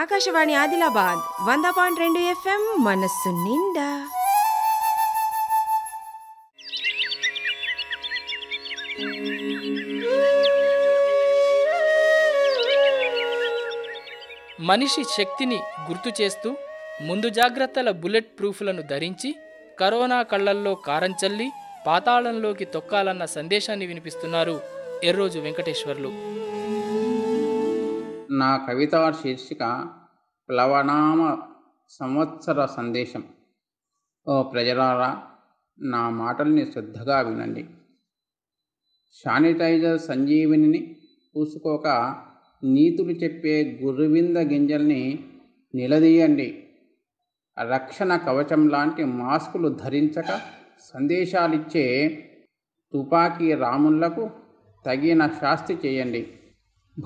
ఆకాశవాణి ఆదిలాబాద్ వంద పాయింట్ రెండు ఎఫ్ఎం మనస్సు నిండా మనిషి శక్తిని గుర్తు చేస్తూ ముందు జాగ్రత్తల బుల్లెట్ ప్రూఫ్లను ధరించి కరోనా కళ్లల్లో కారం చల్లి పాతాళంలోకి తొక్కాలన్న సందేశాన్ని వినిపిస్తున్నారు ఎర్రోజు వెంకటేశ్వర్లు నా కవిత శీర్షిక ప్లవనామ సంవత్సర సందేశం ఓ ప్రజలారా నా మాటల్ని శ్రద్ధగా వినండి శానిటైజర్ సంజీవిని పూసుకోక నీతులు చెప్పే గురువింద గింజల్ని నిలదీయండి రక్షణ కవచం లాంటి మాస్కులు ధరించక సందేశాలిచ్చే తుపాకీ రాముళ్లకు తగిన శాస్తి చేయండి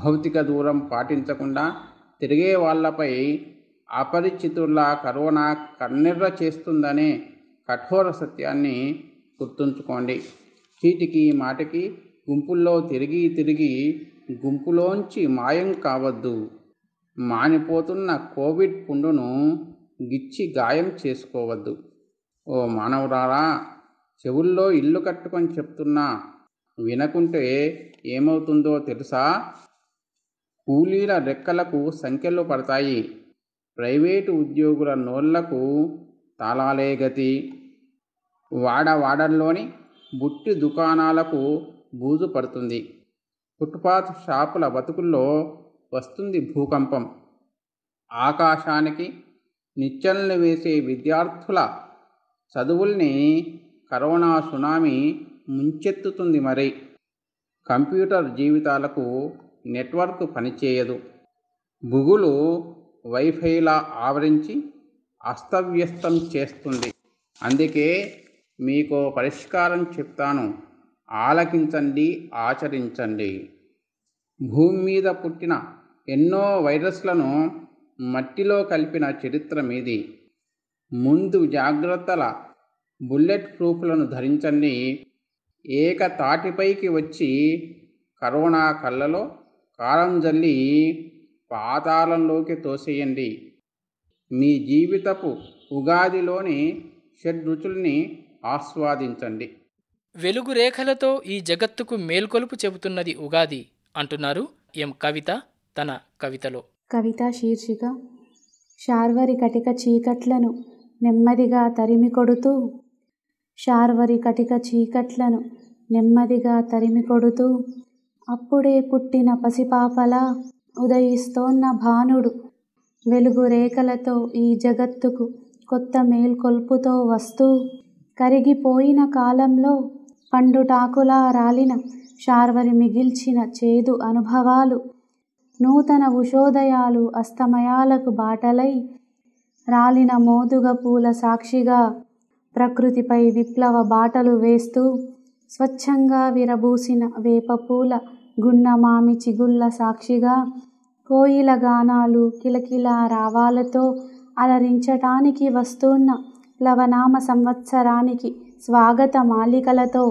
భౌతిక దూరం పాటించకుండా తిరిగే వాళ్లపై అపరిచితుల్లా కరోనా కన్నెర్ర చేస్తుందనే కఠోర సత్యాన్ని గుర్తుంచుకోండి చీటికి మాటికి గుంపుల్లో తిరిగి తిరిగి గుంపులోంచి మాయం కావద్దు మానిపోతున్న కోవిడ్ పుండును గిచ్చి గాయం చేసుకోవద్దు ఓ మానవురారా చెవుల్లో ఇల్లు కట్టుకొని చెప్తున్నా వినకుంటే ఏమవుతుందో తెలుసా కూలీల రెక్కలకు సంఖ్యలు పడతాయి ప్రైవేటు ఉద్యోగుల నోళ్లకు తాళాలే గతి వాడవాడల్లోని బుట్టి దుకాణాలకు బూజు పడుతుంది ఫుట్పాత్ షాపుల బతుకుల్లో వస్తుంది భూకంపం ఆకాశానికి నిచ్చెనలు వేసే విద్యార్థుల చదువుల్ని కరోనా సునామీ ముంచెత్తుతుంది మరి కంప్యూటర్ జీవితాలకు నెట్వర్క్ పనిచేయదు బుగులు వైఫైలా ఆవరించి అస్తవ్యస్తం చేస్తుంది అందుకే మీకు పరిష్కారం చెప్తాను ఆలకించండి ఆచరించండి భూమి మీద పుట్టిన ఎన్నో వైరస్లను మట్టిలో కలిపిన చరిత్ర మీది ముందు జాగ్రత్తల బుల్లెట్ ప్రూఫ్లను ధరించండి ఏకతాటిపైకి వచ్చి కరోనా కళ్ళలో కాలం జల్లి పాతాళంలోకి తోసేయండి మీ జీవితపు ఉగాదిలోని షడ్రుచుల్ని ఆస్వాదించండి వెలుగు రేఖలతో ఈ జగత్తుకు మేల్కొలుపు చెబుతున్నది ఉగాది అంటున్నారు ఎం కవిత తన కవితలో కవిత శీర్షిక కటిక చీకట్లను నెమ్మదిగా తరిమి కొడుతూ కటిక చీకట్లను నెమ్మదిగా తరిమి కొడుతూ అప్పుడే పుట్టిన పసిపాపలా ఉదయిస్తోన్న భానుడు వెలుగు రేఖలతో ఈ జగత్తుకు కొత్త మేల్కొల్పుతో వస్తూ కరిగిపోయిన కాలంలో పండుటాకులా రాలిన శార్వరి మిగిల్చిన చేదు అనుభవాలు నూతన ఉషోదయాలు అస్తమయాలకు బాటలై రాలిన మోదుగ పూల సాక్షిగా ప్రకృతిపై విప్లవ బాటలు వేస్తూ స్వచ్ఛంగా విరబూసిన వేప పూల గున్నమామి చిగుళ్ళ సాక్షిగా కోయిల గానాలు కిలకిల రావాలతో అలరించటానికి వస్తున్న ప్లవనామ సంవత్సరానికి స్వాగత మాలికలతో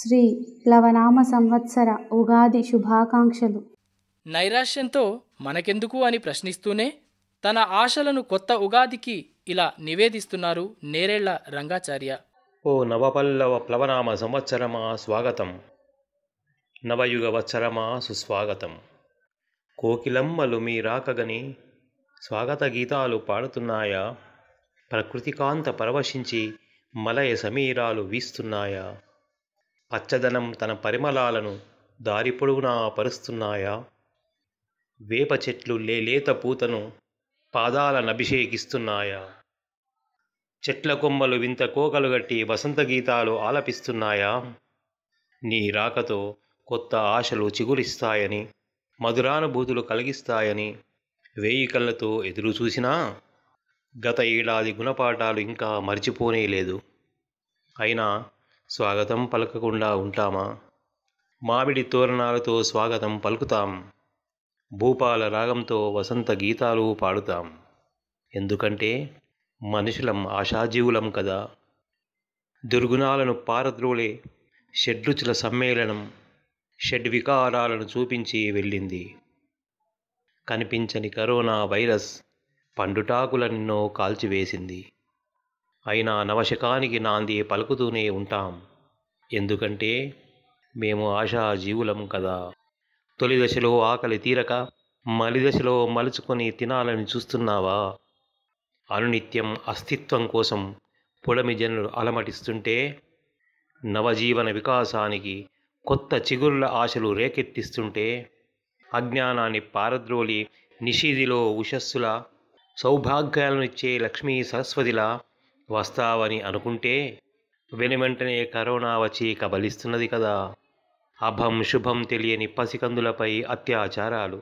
శ్రీ ప్లవనామ సంవత్సర ఉగాది శుభాకాంక్షలు నైరాశ్యంతో మనకెందుకు అని ప్రశ్నిస్తూనే తన ఆశలను కొత్త ఉగాదికి ఇలా నివేదిస్తున్నారు నేరేళ్ల రంగాచార్య ఓ నవపల్లవ ప్లవనామ సంవత్సరమా స్వాగతం నవయుగవత్సరమా సుస్వాగతం కోకిలమ్మలు మీ రాకగని స్వాగత గీతాలు పాడుతున్నాయా ప్రకృతికాంత పరవశించి మలయ సమీరాలు వీస్తున్నాయా పచ్చదనం తన పరిమళాలను దారి పొడుగునా పరుస్తున్నాయా వేప చెట్లు లేలేత పూతను పాదాలనభిషేకిస్తున్నాయా చెట్ల కొమ్మలు వింత కోకలు గట్టి వసంత గీతాలు ఆలపిస్తున్నాయా నీ రాకతో కొత్త ఆశలు చిగురిస్తాయని మధురానుభూతులు కలిగిస్తాయని వేయి కళ్ళతో ఎదురు చూసినా గత ఏడాది గుణపాఠాలు ఇంకా మర్చిపోనే లేదు అయినా స్వాగతం పలకకుండా ఉంటామా మామిడి తోరణాలతో స్వాగతం పలుకుతాం భూపాల రాగంతో వసంత గీతాలు పాడుతాం ఎందుకంటే మనుషులం ఆశాజీవులం కదా దుర్గుణాలను పారద్రోలే షడ్రుచుల సమ్మేళనం షడ్వికారాలను చూపించి వెళ్ళింది కనిపించని కరోనా వైరస్ పండుటాకులన్నో కాల్చివేసింది అయినా నవశకానికి నాంది పలుకుతూనే ఉంటాం ఎందుకంటే మేము ఆశాజీవులం కదా తొలి దశలో ఆకలి తీరక మలిదశలో మలుచుకొని తినాలని చూస్తున్నావా అనునిత్యం అస్తిత్వం కోసం పొడమి జనులు అలమటిస్తుంటే నవజీవన వికాసానికి కొత్త చిగురుల ఆశలు రేకెత్తిస్తుంటే అజ్ఞానాన్ని పారద్రోలి నిషీదిలో ఉషస్సుల సౌభాగ్యాలనిచ్చే లక్ష్మీ సరస్వతిలా వస్తావని అనుకుంటే వెనువెంటనే కరోనా వచ్చి కబలిస్తున్నది కదా అభం శుభం తెలియని పసికందులపై అత్యాచారాలు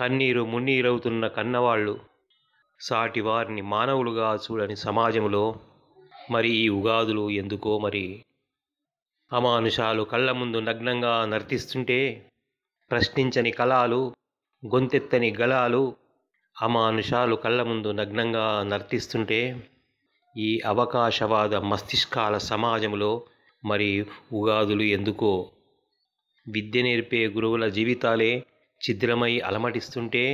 కన్నీరు మున్నీరవుతున్న కన్నవాళ్ళు సాటి వారిని మానవులుగా చూడని సమాజంలో మరి ఈ ఉగాదులు ఎందుకో మరి అమానుషాలు కళ్ళ ముందు నగ్నంగా నర్తిస్తుంటే ప్రశ్నించని కళాలు గొంతెత్తని గళాలు అమానుషాలు కళ్ళ ముందు నగ్నంగా నర్తిస్తుంటే ఈ అవకాశవాద మస్తిష్కాల సమాజంలో మరి ఉగాదులు ఎందుకో విద్య నేర్పే గురువుల జీవితాలే ఛిద్రమై అలమటిస్తుంటే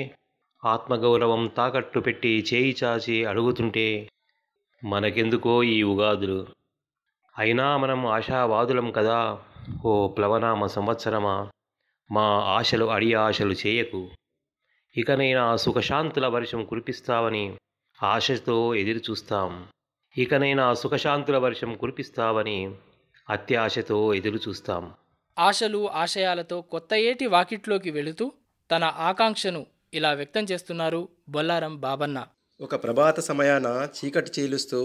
ఆత్మగౌరవం తాకట్టు పెట్టి చేయి చాచి అడుగుతుంటే మనకెందుకో ఈ ఉగాదులు అయినా మనం ఆశావాదులం కదా ఓ ప్లవనామ సంవత్సరమా మా ఆశలు అడి ఆశలు చేయకు ఇక నేను ఆ సుఖశాంతుల వర్షం కురిపిస్తావని ఆశతో ఎదురు చూస్తాం ఇక నేను ఆ సుఖశాంతుల వర్షం కురిపిస్తావని అత్యాశతో ఎదురు చూస్తాం ఆశలు ఆశయాలతో కొత్త ఏటి వాకిట్లోకి వెళుతూ తన ఆకాంక్షను ఇలా వ్యక్తం చేస్తున్నారు బొల్లారం బాబన్న ఒక ప్రభాత సమయాన చీకటి చీలుస్తూ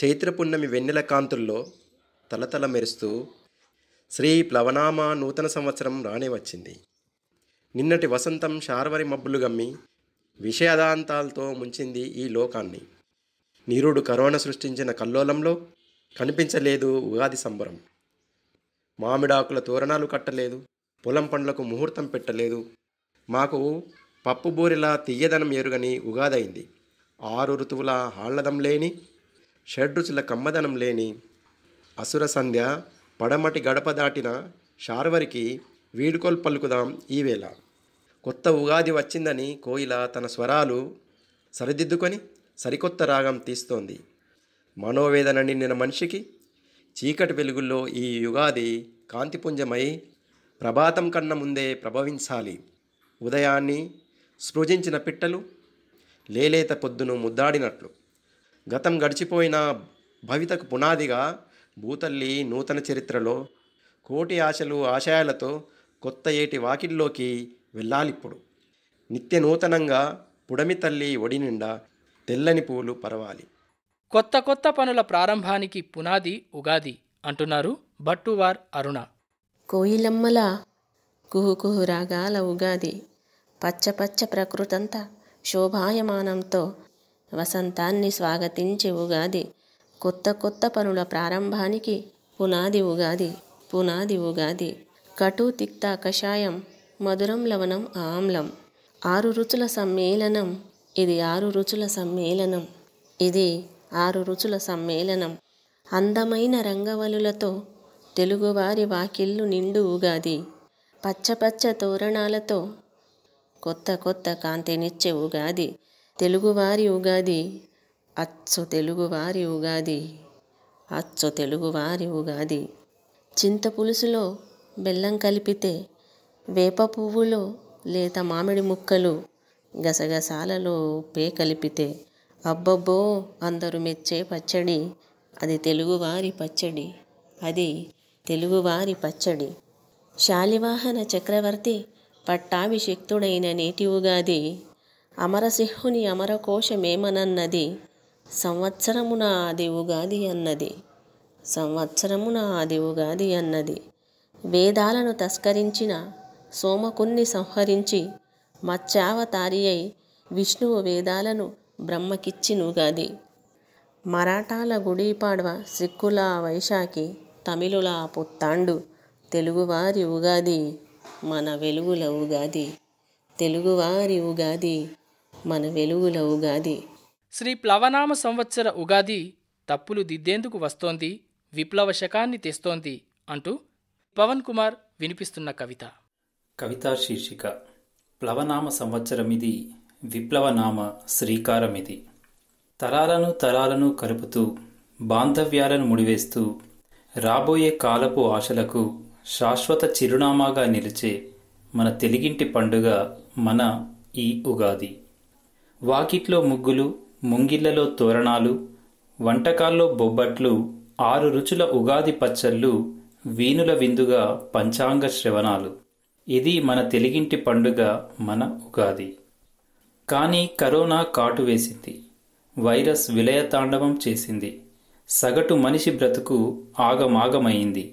చైత్రపున్నమి వెన్నెల కాంతుల్లో తలతల మెరుస్తూ శ్రీ ప్లవనామ నూతన సంవత్సరం రానే వచ్చింది నిన్నటి వసంతం శార్వరి మబ్బులు గమ్మి విషయదాంతాలతో ముంచింది ఈ లోకాన్ని నీరుడు కరోనా సృష్టించిన కల్లోలంలో కనిపించలేదు ఉగాది సంబరం మామిడాకుల తోరణాలు కట్టలేదు పొలం పండ్లకు ముహూర్తం పెట్టలేదు మాకు పప్పు బూరిలా తీయదనం ఎరుగని ఉగాదైంది ఆరు ఋతువుల ఆళ్లదం లేని షడ్రుచుల కమ్మదనం లేని అసుర సంధ్య పడమటి గడప దాటిన శార్వరికి వీడుకోలు పలుకుదాం ఈవేళ కొత్త ఉగాది వచ్చిందని కోయిల తన స్వరాలు సరిదిద్దుకొని సరికొత్త రాగం తీస్తోంది మనోవేదన నిండిన మనిషికి చీకటి వెలుగుల్లో ఈ యుగాది కాంతిపుంజమై ప్రభాతం కన్నా ముందే ప్రభవించాలి ఉదయాన్ని సృజించిన పిట్టలు లేలేత పొద్దును ముద్దాడినట్లు గతం గడిచిపోయిన భవితకు పునాదిగా భూతల్లి నూతన చరిత్రలో కోటి ఆశలు ఆశయాలతో కొత్త ఏటి వాకిల్లోకి వెళ్ళాలిప్పుడు నిత్య నూతనంగా పుడమి తల్లి ఒడి నిండా తెల్లని పూలు పరవాలి కొత్త కొత్త పనుల ప్రారంభానికి పునాది ఉగాది అంటున్నారు భట్టువార్ అరుణ కోయిలమ్మల కుహుకుహు రాగాల ఉగాది పచ్చ పచ్చ ప్రకృతంతా శోభాయమానంతో వసంతాన్ని స్వాగతించే ఉగాది కొత్త కొత్త పనుల ప్రారంభానికి పునాది ఉగాది పునాది ఉగాది కటు తిక్త కషాయం మధురం లవణం ఆమ్లం ఆరు రుచుల సమ్మేళనం ఇది ఆరు రుచుల సమ్మేళనం ఇది ఆరు రుచుల సమ్మేళనం అందమైన రంగవలులతో తెలుగువారి వాకిళ్ళు నిండు ఉగాది పచ్చపచ్చ తోరణాలతో కొత్త కొత్త కాంతినిచ్చే ఉగాది తెలుగువారి ఉగాది అచ్చు తెలుగువారి ఉగాది అచ్చు తెలుగువారి ఉగాది చింతపులుసులో బెల్లం కలిపితే వేప పువ్వులో లేత మామిడి ముక్కలు గసగసాలలో ఉప్పే కలిపితే అబ్బబ్బో అందరూ మెచ్చే పచ్చడి అది తెలుగువారి పచ్చడి అది తెలుగువారి పచ్చడి శాలివాహన చక్రవర్తి పట్టాభిషిక్తుడైన నేటి ఉగాది అమరసింహుని అమరకోశమేమనన్నది సంవత్సరమున ఆది ఉగాది అన్నది సంవత్సరమున ఆది ఉగాది అన్నది వేదాలను తస్కరించిన సోమకుణ్ణి సంహరించి మత్స్యావతారి అయి విష్ణువు వేదాలను బ్రహ్మకిచ్చినుగాది మరాఠాల గుడిపాడవ సిక్కుల వైశాఖి తమిళుల పుత్తాండు తెలుగువారి ఉగాది మన వెలుగుల ఉగాది తెలుగువారి ఉగాది మన వెలుగుల ఉగాది శ్రీ ప్లవనామ సంవత్సర ఉగాది తప్పులు దిద్దేందుకు వస్తోంది విప్లవ శకాన్ని తెస్తోంది అంటూ పవన్ కుమార్ వినిపిస్తున్న కవిత కవితా శీర్షిక ప్లవనామ సంవత్సరమిది విప్లవనామ శ్రీకారమిది తరాలను తరాలను కలుపుతూ బాంధవ్యాలను ముడివేస్తూ రాబోయే కాలపు ఆశలకు శాశ్వత చిరునామాగా నిలిచే మన తెలుగింటి పండుగ మన ఈ ఉగాది వాకిట్లో ముగ్గులు ముంగిళ్లలో తోరణాలు వంటకాల్లో బొబ్బట్లు ఆరు రుచుల ఉగాది పచ్చళ్ళు వీణుల విందుగా పంచాంగ శ్రవణాలు ఇది మన తెలుగింటి పండుగ మన ఉగాది కానీ కరోనా కాటు వేసింది వైరస్ విలయతాండవం చేసింది సగటు మనిషి బ్రతుకు ఆగమాగమైంది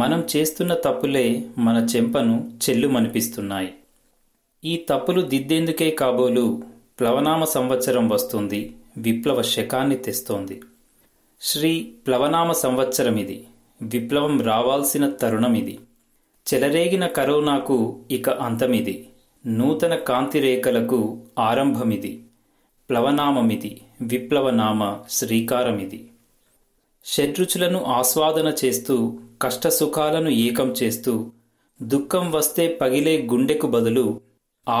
మనం చేస్తున్న తప్పులే మన చెంపను చెల్లుమనిపిస్తున్నాయి ఈ తప్పులు దిద్దేందుకే కాబోలు ప్లవనామ సంవత్సరం వస్తుంది విప్లవ శకాన్ని తెస్తోంది శ్రీ ప్లవనామ సంవత్సరం ఇది విప్లవం రావాల్సిన తరుణం ఇది చెలరేగిన కరోనాకు ఇక అంతమిది నూతన కాంతిరేఖలకు ఆరంభమిది ప్లవనామమిది విప్లవనామ శ్రీకారమిది షడ్రుచులను ఆస్వాదన చేస్తూ కష్టసుఖాలను ఏకం చేస్తూ దుఃఖం వస్తే పగిలే గుండెకు బదులు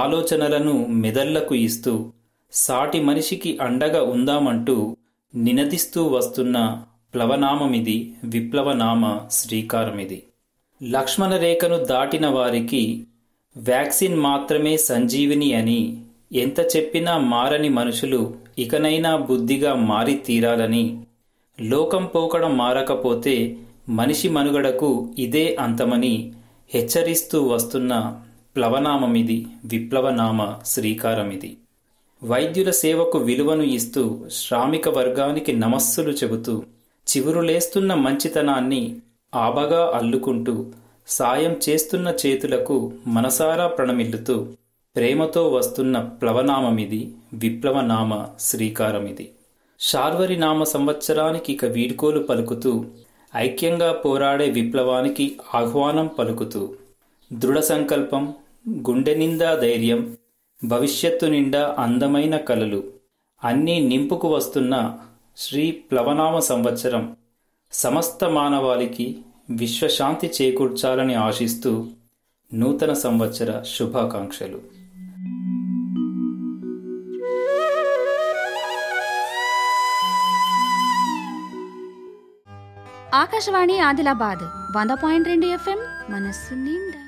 ఆలోచనలను మెదళ్లకు ఇస్తూ సాటి మనిషికి అండగా ఉందామంటూ నినదిస్తూ వస్తున్న ప్లవనామమిది విప్లవనామ శ్రీకారమిది లక్ష్మణ రేఖను దాటిన వారికి వ్యాక్సిన్ మాత్రమే సంజీవిని అని ఎంత చెప్పినా మారని మనుషులు ఇకనైనా బుద్ధిగా మారి తీరాలని లోకం పోకడం మారకపోతే మనిషి మనుగడకు ఇదే అంతమని హెచ్చరిస్తూ వస్తున్న ప్లవనామమిది విప్లవనామ శ్రీకారమిది వైద్యుల సేవకు విలువను ఇస్తూ శ్రామిక వర్గానికి నమస్సులు చెబుతూ చివురులేస్తున్న మంచితనాన్ని ఆబగా అల్లుకుంటూ సాయం చేస్తున్న చేతులకు మనసారా ప్రణమిల్లుతూ ప్రేమతో వస్తున్న ప్లవనామమిది విప్లవనామ శ్రీకారమిది శార్వరి నామ సంవత్సరానికి ఇక వీడ్కోలు పలుకుతూ ఐక్యంగా పోరాడే విప్లవానికి ఆహ్వానం పలుకుతూ దృఢ సంకల్పం గుండె నిండా ధైర్యం భవిష్యత్తు నిండా అందమైన కలలు అన్నీ నింపుకు వస్తున్న శ్రీ ప్లవనామ సంవత్సరం సమస్త మానవాళికి విశ్వశాంతి చేకూర్చాలని ఆశిస్తూ నూతన సంవత్సర శుభాకాంక్షలు ఆకాశవాణి ఆదిలాబాద్ వంద పాయింట్ రెండు ఎఫ్ఎం మనస్సు నిండా